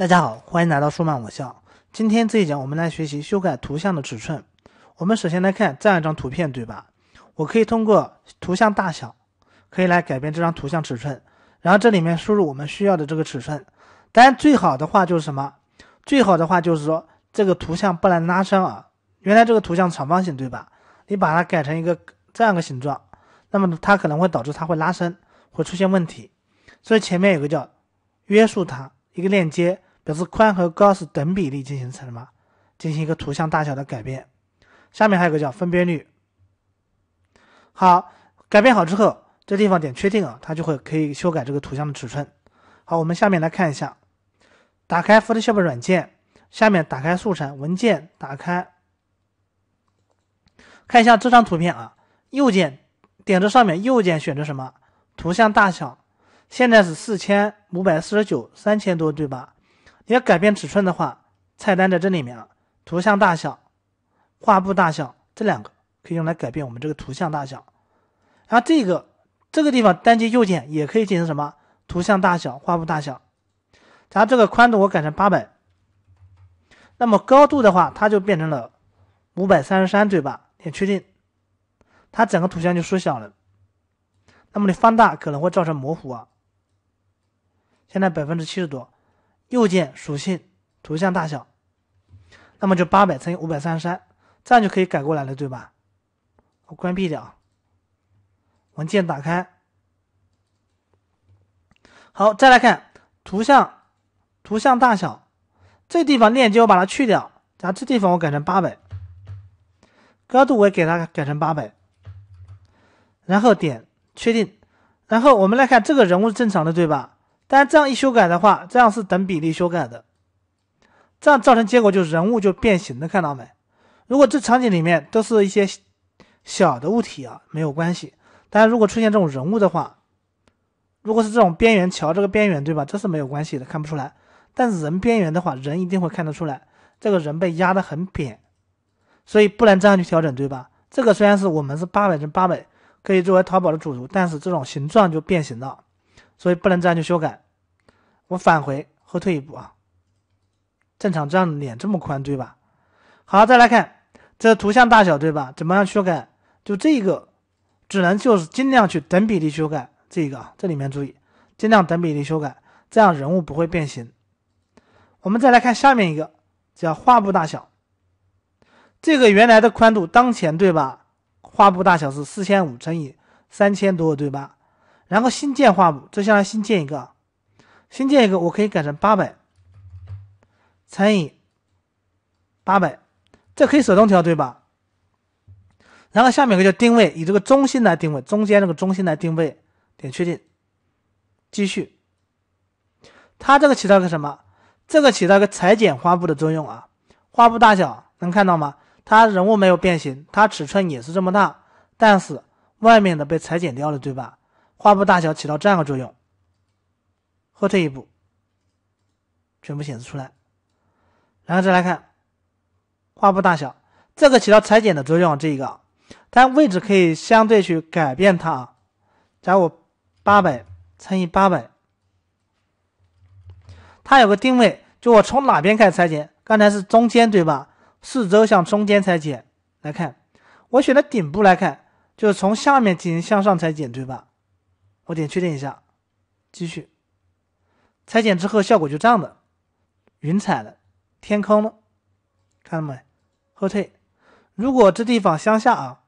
大家好，欢迎来到数漫我校。今天这一讲，我们来学习修改图像的尺寸。我们首先来看这样一张图片，对吧？我可以通过图像大小，可以来改变这张图像尺寸。然后这里面输入我们需要的这个尺寸。当然，最好的话就是什么？最好的话就是说这个图像不能拉伸啊。原来这个图像长方形，对吧？你把它改成一个这样的形状，那么它可能会导致它会拉伸，会出现问题。所以前面有个叫约束它一个链接。表示宽和高是等比例进行什么？进行一个图像大小的改变。下面还有个叫分辨率。好，改变好之后，这地方点确定啊，它就会可以修改这个图像的尺寸。好，我们下面来看一下，打开 Photoshop 软件，下面打开素材文件，打开看一下这张图片啊，右键点这上面右键选择什么？图像大小，现在是四千五百四十九三千多对吧？要改变尺寸的话，菜单在这里面啊。图像大小、画布大小这两个可以用来改变我们这个图像大小。然后这个这个地方单击右键也可以进行什么？图像大小、画布大小。然后这个宽度我改成八百。那么高度的话，它就变成了五百三十三，对吧？点确定，它整个图像就缩小了。那么你放大可能会造成模糊啊。现在百分之七十多。右键属性，图像大小，那么就八百乘以五百三十三，这样就可以改过来了，对吧？我关闭掉，文件打开。好，再来看图像，图像大小，这地方链接我把它去掉，然后这地方我改成八百，高度我也给它改成八百，然后点确定，然后我们来看这个人物是正常的，对吧？但这样一修改的话，这样是等比例修改的，这样造成结果就人物就变形了，看到没？如果这场景里面都是一些小的物体啊，没有关系。但如果出现这种人物的话，如果是这种边缘，桥这个边缘对吧？这是没有关系的，看不出来。但是人边缘的话，人一定会看得出来，这个人被压的很扁，所以不能这样去调整，对吧？这个虽然是我们是八百乘八百，可以作为淘宝的主图，但是这种形状就变形了，所以不能这样去修改。我返回，后退一步啊。正常这样脸这么宽，对吧？好，再来看这图像大小，对吧？怎么样修改？就这个，只能就是尽量去等比例修改这个啊。这里面注意，尽量等比例修改，这样人物不会变形。我们再来看下面一个，叫画布大小。这个原来的宽度，当前对吧？画布大小是四千五乘以三千多，对吧？然后新建画布，接下来新建一个。新建一个，我可以改成八百乘以八百，这可以手动调，对吧？然后下面一个叫定位，以这个中心来定位，中间这个中心来定位，点确定，继续。它这个起到个什么？这个起到个裁剪花布的作用啊。花布大小能看到吗？它人物没有变形，它尺寸也是这么大，但是外面的被裁剪掉了，对吧？花布大小起到这样的作用。后退一步，全部显示出来，然后再来看画布大小，这个起到裁剪的作用。这一个，但位置可以相对去改变它。啊。假如我八百乘以八百，它有个定位，就我从哪边开始裁剪？刚才是中间对吧？四周向中间裁剪来看，我选的顶部来看，就是从下面进行向上裁剪对吧？我点确定一下，继续。裁剪之后效果就这样的，云彩了，天空了，看到没？后退。如果这地方向下啊，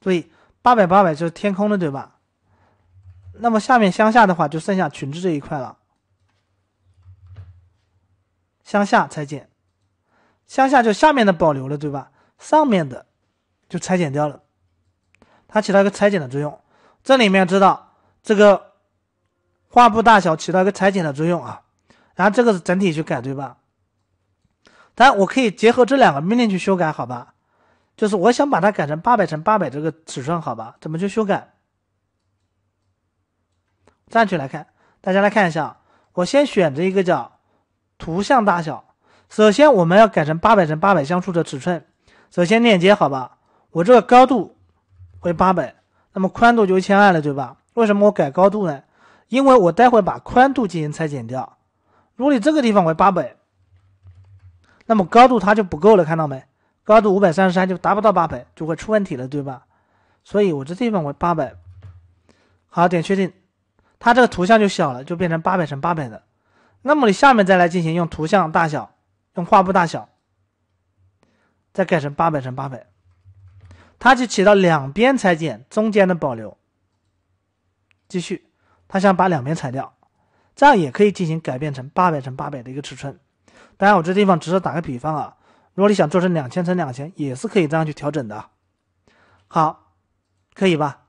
注意八百八百就是天空的对吧？那么下面向下的话，就剩下裙子这一块了。向下裁剪，向下就下面的保留了对吧？上面的就裁剪掉了，它起到一个裁剪的作用。这里面知道这个。画布大小起到一个裁剪的作用啊，然后这个是整体去改对吧？但我可以结合这两个命令去修改，好吧？就是我想把它改成八百乘八百这个尺寸，好吧？怎么去修改？这样去来看，大家来看一下我先选择一个叫图像大小，首先我们要改成八百乘八百像素的尺寸，首先链接好吧？我这个高度为八百，那么宽度就一千二了对吧？为什么我改高度呢？因为我待会把宽度进行裁剪掉，如果你这个地方为八百，那么高度它就不够了，看到没？高度五百三十三就达不到八百，就会出问题了，对吧？所以我这地方为八百，好，点确定，它这个图像就小了，就变成八百乘八百的。那么你下面再来进行用图像大小，用画布大小，再改成八百乘八百，它就起到两边裁剪，中间的保留。继续。他想把两边裁掉，这样也可以进行改变成八百乘八百的一个尺寸。当然，我这地方只是打个比方啊。如果你想做成两千乘两千，也是可以这样去调整的。好，可以吧？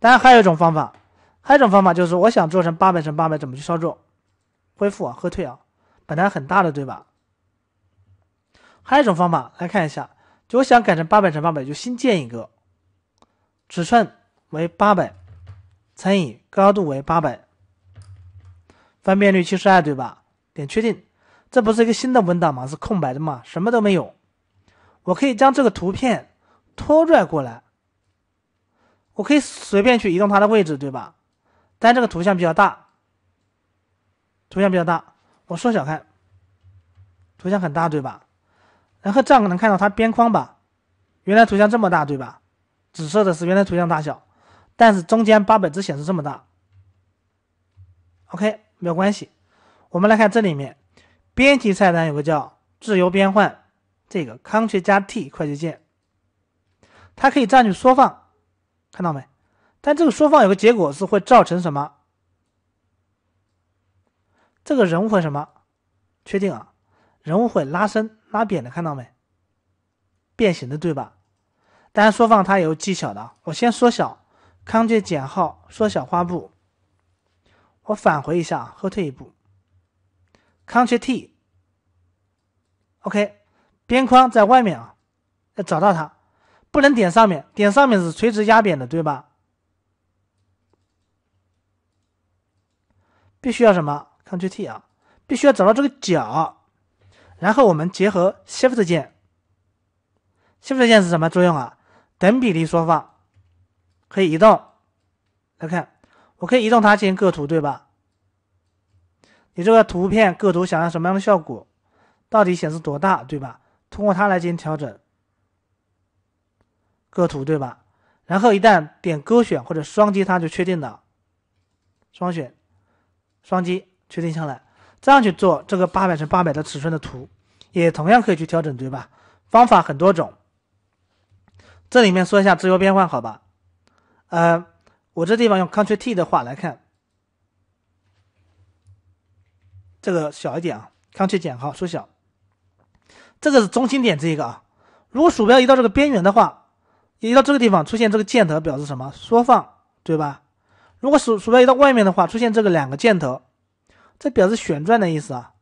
当然还有一种方法，还有一种方法就是我想做成八百乘八百，怎么去操作？恢复啊，后退啊，本来很大的对吧？还有一种方法，来看一下，就我想改成八百乘八百，就新建一个尺寸为八百。乘以高度为八百，分辨率七十二，对吧？点确定，这不是一个新的文档吗？是空白的吗？什么都没有。我可以将这个图片拖拽过来，我可以随便去移动它的位置，对吧？但这个图像比较大，图像比较大，我缩小看，图像很大，对吧？然后这样能看到它边框吧？原来图像这么大，对吧？紫色的是原来图像大小。但是中间八百只显示这么大，OK，没有关系。我们来看这里面，编辑菜单有个叫“自由变换”，这个 Ctrl 加 T 快捷键，它可以占据缩放，看到没？但这个缩放有个结果是会造成什么？这个人物会什么？确定啊，人物会拉伸、拉扁的，看到没？变形的，对吧？当然缩放它也有技巧的，我先缩小。Ctrl 减号缩小画布。我返回一下，后退一步。Ctrl T。OK，边框在外面啊，要找到它，不能点上面，点上面是垂直压扁的，对吧？必须要什么？Ctrl T 啊，必须要找到这个角，然后我们结合 Shift 键。Shift 键是什么作用啊？等比例缩放。可以移动，来看，我可以移动它进行构图，对吧？你这个图片构图想要什么样的效果？到底显示多大，对吧？通过它来进行调整，构图，对吧？然后一旦点勾选或者双击它就确定了，双选，双击确定下来，这样去做这个八百乘八百的尺寸的图，也同样可以去调整，对吧？方法很多种，这里面说一下自由变换，好吧？呃，我这地方用 c t r l T 的话来看，这个小一点啊 c t r l 减号缩小。这个是中心点这一个啊。如果鼠标移到这个边缘的话，移到这个地方出现这个箭头表示什么？缩放对吧？如果鼠鼠标移到外面的话，出现这个两个箭头，这表示旋转的意思啊。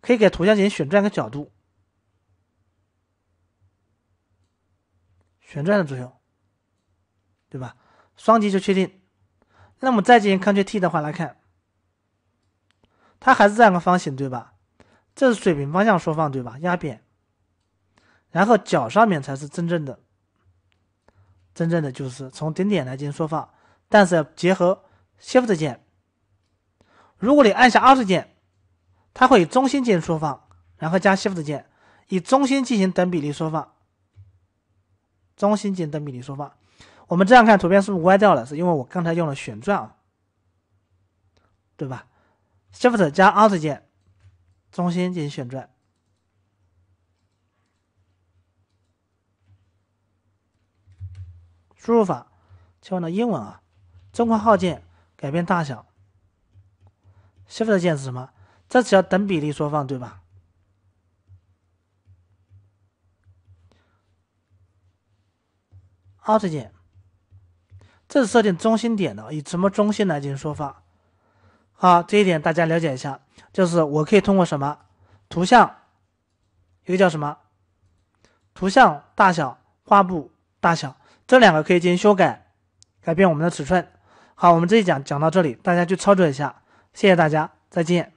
可以给图像进行旋转一个角度，旋转的作用。对吧？双击就确定。那我们再进行 Ctrl T 的话来看，它还是这样个方形，对吧？这是水平方向缩放，对吧？压扁。然后角上面才是真正的，真正的就是从顶点来进行缩放。但是结合 Shift 键，如果你按下 Alt 键，它会以中心进行缩放，然后加 Shift 键，以中心进行等比例缩放。中心进行等比例缩放。我们这样看图片是不是歪掉了？是因为我刚才用了旋转，啊，对吧？Shift 加 Alt 键，中心进行旋转。输入法切换到英文啊，中括号键改变大小。Shift 键是什么？这只要等比例缩放，对吧？Alt 键。这是设定中心点的，以什么中心来进行说法？好，这一点大家了解一下。就是我可以通过什么图像，一个叫什么图像大小、画布大小，这两个可以进行修改，改变我们的尺寸。好，我们这一讲讲到这里，大家去操作一下。谢谢大家，再见。